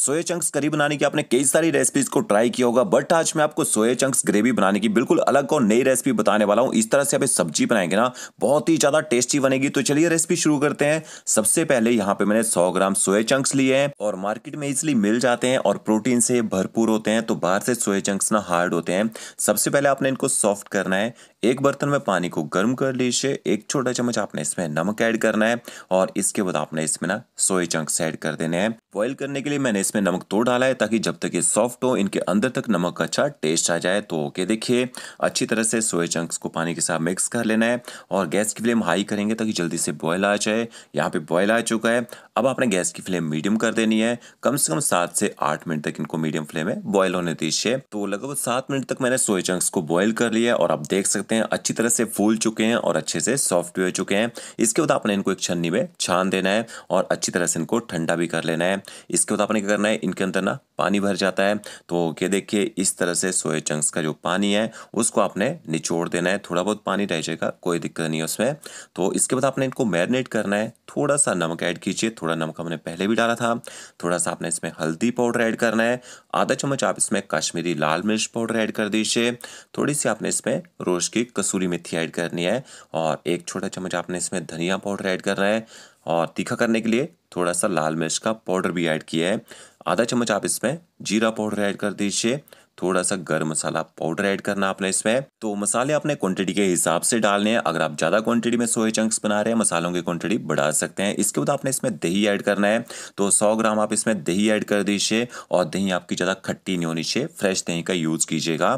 soya chunks करी बनाने की आपने कई सारी रेसिपीज को ट्राई किया होगा बट आज मैं आपको सोया चंक्स ग्रेवी बनाने की बिल्कुल अलग और नई रेसिपी बताने वाला हूँ इस तरह से आप सब्जी बनाएंगे ना बहुत ही ज्यादा टेस्टी बनेगी तो चलिए रेसिपी शुरू करते हैं सबसे पहले यहाँ पे मैंने 100 ग्राम सोया चंक्स लिए हैं और मार्केट में इजिली मिल जाते हैं और प्रोटीन से भरपूर होते हैं तो बाहर से सोया चंक्स ना हार्ड होते हैं सबसे पहले आपने इनको सॉफ्ट करना है एक बर्तन में पानी को गर्म कर लीजिए एक छोटा चम्मच आपने इसमें नमक ऐड करना है और इसके बाद आपने इसमें ना सोए चंक्स ऐड कर देने हैं बॉईल करने के लिए मैंने इसमें नमक तो डाला है ताकि जब तक ये सॉफ्ट हो इनके अंदर तक नमक का अच्छा टेस्ट आ जाए तो ओके देखिए अच्छी तरह से सोए चंक्स को पानी के साथ मिक्स कर लेना है और गैस की फ्लेम हाई करेंगे ताकि जल्दी से बॉयल आ जाए यहाँ पे बॉयल आ चुका है अब आपने गैस की फ्लेम मीडियम कर देनी है कम से कम सात से आठ मिनट तक इनको मीडियम फ्लेम में बॉयल होने दीजिए तो लगभग सात मिनट तक मैंने सोए चंक्स को बॉयल कर लिया और आप देख सकते सकते हैं अच्छी तरह से फूल चुके हैं और अच्छे से सॉफ्ट भी हो चुके हैं इसके बाद आपने इनको एक छन्नी में छान देना है और अच्छी तरह से इनको ठंडा भी कर लेना है इसके बाद आपने क्या करना है इनके अंदर ना पानी भर जाता है तो ये देखिए इस तरह से सोए चंक्स का जो पानी है उसको आपने निचोड़ देना है थोड़ा बहुत पानी रह जाएगा कोई दिक्कत नहीं है उसमें तो इसके बाद आपने इनको मैरिनेट करना है थोड़ा सा नमक ऐड कीजिए थोड़ा नमक हमने पहले भी डाला था थोड़ा सा आपने इसमें हल्दी पाउडर ऐड करना है आधा चम्मच आप इसमें कश्मीरी लाल मिर्च पाउडर ऐड कर दीजिए थोड़ी सी आपने इसमें रोज की कसूरी मेथी ऐड करनी है और एक छोटा चम्मच आपने इसमें धनिया पाउडर ऐड करना है और तीखा करने के लिए थोड़ा सा लाल मिर्च का पाउडर भी ऐड किया है आधा चम्मच आप इसमें जीरा पाउडर ऐड कर दीजिए थोड़ा सा गर्म मसाला पाउडर ऐड करना आपने इसमें तो मसाले अपने क्वांटिटी के हिसाब से डालने हैं अगर आप ज़्यादा क्वांटिटी में सोए चंक्स बना रहे हैं मसालों की क्वांटिटी बढ़ा सकते हैं इसके बाद आपने इसमें दही ऐड करना है तो सौ ग्राम आप इसमें दही ऐड कर दीजिए और दही आपकी ज़्यादा खट्टी नहीं होनी चाहिए फ्रेश दही का यूज़ कीजिएगा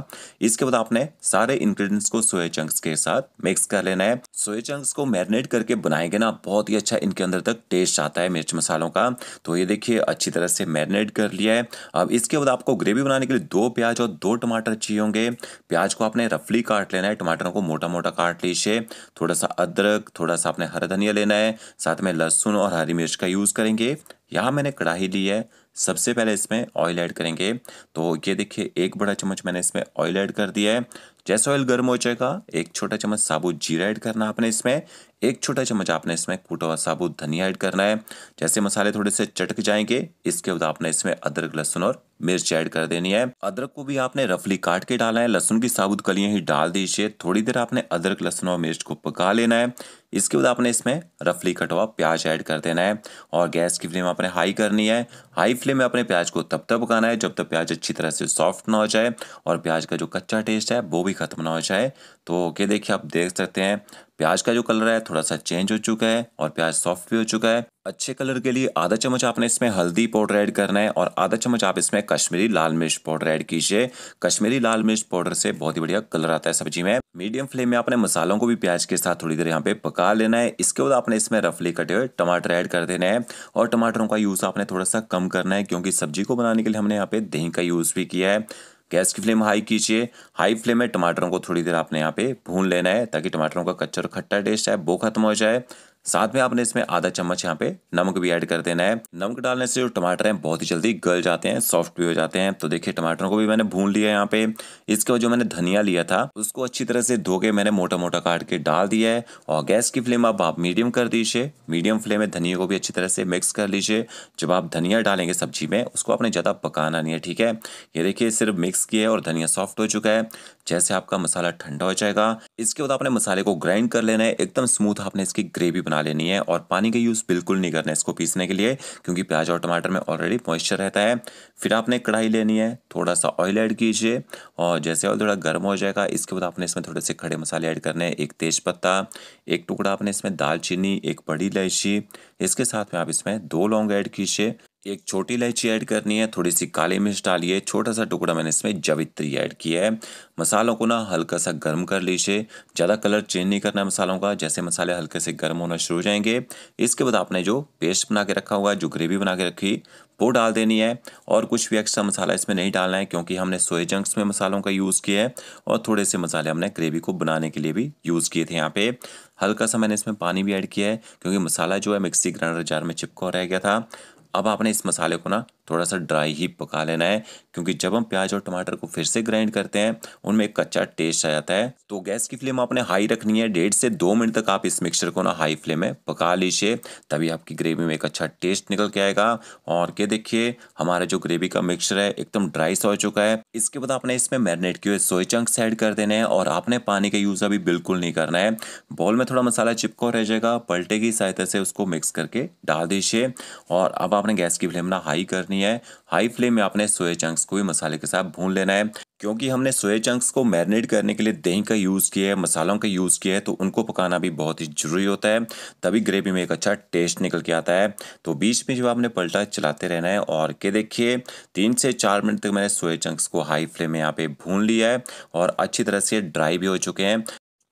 इसके बाद आपने सारे इनग्रीडियंट्स को सोया चंक्स के साथ मिक्स कर लेना है सोए चंक्स को मैरिनेट करके बनाएंगे ना बहुत ही अच्छा इनके अंदर तक टेस्ट आता है मिर्च मसालों का तो ये देखिए अच्छी तरह से मैरिनेट कर लिया है अब इसके बाद आपको ग्रेवी बनाने के लिए दो प्याज प्याज और दो टमाटर चाहिए होंगे प्याज को आपने रफली काट लेना है टमाटरों को मोटा मोटा काट लीजिए थोड़ा सा अदरक थोड़ा सा आपने हरा धनिया लेना है साथ में लहसुन और हरी मिर्च का यूज़ करेंगे यहाँ मैंने कढ़ाई ली है सबसे पहले इसमें ऑयल ऐड करेंगे तो ये देखिए एक बड़ा चम्मच मैंने इसमें ऑयल ऐड कर दिया है जैसे ऑयल गर्म हो जाएगा एक छोटा चम्मच साबुत जीरा ऐड करना आपने इसमें एक छोटा चम्मच आपने इसमें कूटा हुआ साबुत धनिया ऐड करना है जैसे मसाले थोड़े से चटक जाएंगे इसके बाद आपने इसमें अदरक लहसुन और मिर्च ऐड कर देनी है अदरक को भी आपने रफली काट के डालना है लहसुन की साबुत कलियां ही डाल दीजिए थोड़ी देर आपने अदरक लहसुन और मिर्च को पका लेना है इसके बाद आपने इसमें रफली कटा हुआ प्याज ऐड कर देना है और गैस की फ्लेम आपने हाई करनी है हाई फ्लेम में अपने प्याज को तब तक पकाना है जब तक प्याज अच्छी तरह से सॉफ्ट ना हो जाए और प्याज का जो कच्चा टेस्ट है वो भी खत्म ना हो जाए तो ओके देखिए आप देख सकते हैं प्याज का जो कलर है थोड़ा सा चेंज हो चुका है और प्याज सॉफ्ट भी हो चुका है अच्छे कलर के लिए आधा चम्मच आपने इसमें हल्दी पाउडर ऐड करना है और आधा चम्मच आप इसमें कश्मीरी लाल मिर्च पाउडर ऐड कीजिए कश्मीरी लाल मिर्च पाउडर से बहुत ही बढ़िया कलर आता है सब्जी में मीडियम फ्लेम में आपने मसालों को भी प्याज के साथ थोड़ी देर यहाँ पे पका लेना है इसके बाद आपने इसमें रफली कटे हुए टमाटर ऐड कर देना है और टमाटरों का यूज़ आपने थोड़ा सा कम करना है क्योंकि सब्जी को बनाने के लिए हमने यहाँ पे दही का यूज़ भी किया है गैस की फ्लेम हाई कीजिए हाई फ्लेम में टमाटरों को थोड़ी देर आपने यहाँ पे भून लेना है ताकि टमाटरों का कच्चा और खट्टा टेस्ट है वो खत्म हो जाए साथ में आपने इसमें आधा चम्मच यहाँ पे नमक भी ऐड कर देना है नमक डालने से जो टमाटर हैं बहुत ही जल्दी गल जाते हैं सॉफ्ट भी हो जाते हैं तो देखिए टमाटरों को भी मैंने भून लिया है यहाँ पे बाद जो मैंने धनिया लिया था उसको अच्छी तरह से धो के मैंने मोटा मोटा काट के डाल दिया है और गैस की फ्लेम अब आप मीडियम कर दीजिए मीडियम फ्लेम में धनिया को भी अच्छी तरह से मिक्स कर लीजिए जब आप धनिया डालेंगे सब्जी में उसको आपने ज़्यादा पकाना नहीं है ठीक है ये देखिए सिर्फ मिक्स किया है और धनिया सॉफ्ट हो चुका है जैसे आपका मसाला ठंडा हो जाएगा इसके बाद आपने मसाले को ग्राइंड कर लेना है एकदम स्मूथ आपने इसकी ग्रेवी बना लेनी है और पानी का यूज़ बिल्कुल नहीं करना है इसको पीसने के लिए क्योंकि प्याज और टमाटर में ऑलरेडी मॉइस्चर रहता है फिर आपने कढ़ाई लेनी है थोड़ा सा ऑयल ऐड कीजिए और जैसे ऑयल थोड़ा गर्म हो जाएगा इसके बाद आपने इसमें थोड़े से खड़े मसाले ऐड करने हैं एक तेज पत्ता एक टुकड़ा आपने इसमें दालचीनी एक बड़ी इलायची इसके साथ में आप इसमें दो लौंग ऐड कीजिए एक छोटी इलायची ऐड करनी है थोड़ी सी काली मिर्च डालिए छोटा सा टुकड़ा मैंने इसमें जवित्री ऐड किया है मसालों को ना हल्का सा गर्म कर लीजिए ज़्यादा कलर चेंज नहीं करना है मसालों का जैसे मसाले हल्के से गर्म होना शुरू हो जाएंगे इसके बाद आपने जो पेस्ट बना के रखा हुआ है जो ग्रेवी बना के रखी वो डाल देनी है और कुछ भी एक्स्ट्रा मसाला इसमें नहीं डालना है क्योंकि हमने सोए जंक्स में मसालों का यूज़ किया है और थोड़े से मसाले हमने ग्रेवी को बनाने के लिए भी यूज़ किए थे यहाँ पे हल्का सा मैंने इसमें पानी भी ऐड किया है क्योंकि मसाला जो है मिक्सी ग्राइंडर जार में चिपका रह गया था अब आपने इस मसाले को ना थोड़ा सा ड्राई ही पका लेना है क्योंकि जब हम प्याज और टमाटर को फिर से ग्राइंड करते हैं उनमें एक अच्छा टेस्ट आ जाता है तो गैस की फ्लेम आपने हाई रखनी है डेढ़ से दो मिनट तक आप इस मिक्सचर को ना हाई फ्लेम में पका लीजिए तभी आपकी ग्रेवी में एक अच्छा टेस्ट निकल के आएगा और क्या देखिए हमारा जो ग्रेवी का मिक्सर है एकदम ड्राई सा हो चुका है इसके बाद आपने इसमें मैरिनेट किए सोए चंक्स ऐड कर देने हैं और आपने पानी का यूज़ अभी बिल्कुल नहीं करना है बॉल में थोड़ा मसाला चिपका रह जाएगा पलटे की सहायता से उसको मिक्स करके डाल दीजिए और अब आपने गैस की फ्लेम ना हाई करनी है हाई फ्लेम में आपने सोए चंक्स को भी मसाले के साथ भून लेना है क्योंकि हमने सोए चंक्स को मैरिनेट करने के लिए दही का यूज़ किया है मसालों का यूज़ किया है तो उनको पकाना भी बहुत ही ज़रूरी होता है तभी ग्रेवी में एक अच्छा टेस्ट निकल के आता है तो बीच में जो आपने पलटा चलाते रहना है और के देखिए तीन से चार मिनट तक मैंने सोए चंक्स को हाई फ्लेम में यहाँ पे भून लिया है और अच्छी तरह से ड्राई भी हो चुके हैं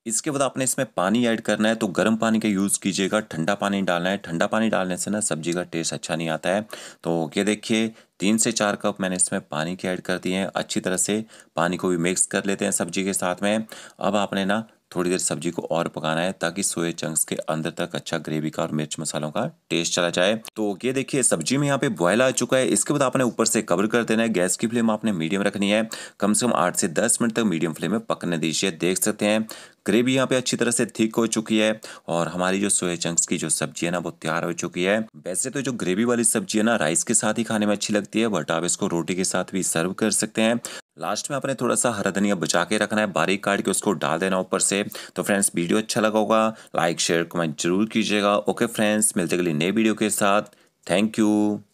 इसके बाद आपने इसमें पानी ऐड करना है तो गर्म पानी का यूज़ कीजिएगा ठंडा पानी डालना है ठंडा पानी डालने से ना सब्जी का टेस्ट अच्छा नहीं आता है तो ये देखिए तीन से चार कप मैंने इसमें पानी के ऐड कर दिए हैं अच्छी तरह से पानी को भी मिक्स कर लेते हैं सब्जी के साथ में अब आपने ना थोड़ी देर सब्जी को और पकाना है ताकि सोए चंक्स के अंदर तक अच्छा ग्रेवी का और मिर्च मसालों का टेस्ट चला जाए तो ये देखिए सब्जी में यहाँ पे बॉयल आ चुका है इसके बाद आपने ऊपर से कवर कर देना है गैस की फ्लेम आपने मीडियम रखनी है कम से कम आठ से दस मिनट तक मीडियम फ्लेम में पकने दीजिए देख सकते हैं ग्रेवी यहाँ पे अच्छी तरह से थिक हो चुकी है और हमारी जो सोया चंक्स की जो सब्जी है ना वो तैयार हो चुकी है वैसे तो जो ग्रेवी वाली सब्जी है ना राइस के साथ ही खाने में अच्छी लगती है बट आप इसको रोटी के साथ भी सर्व कर सकते हैं लास्ट में आपने थोड़ा सा हरा धनिया बचा के रखना है बारीक काट के उसको डाल देना ऊपर से तो फ्रेंड्स वीडियो अच्छा लगा होगा लाइक शेयर कमेंट जरूर कीजिएगा ओके फ्रेंड्स मिलते गली नए वीडियो के साथ थैंक यू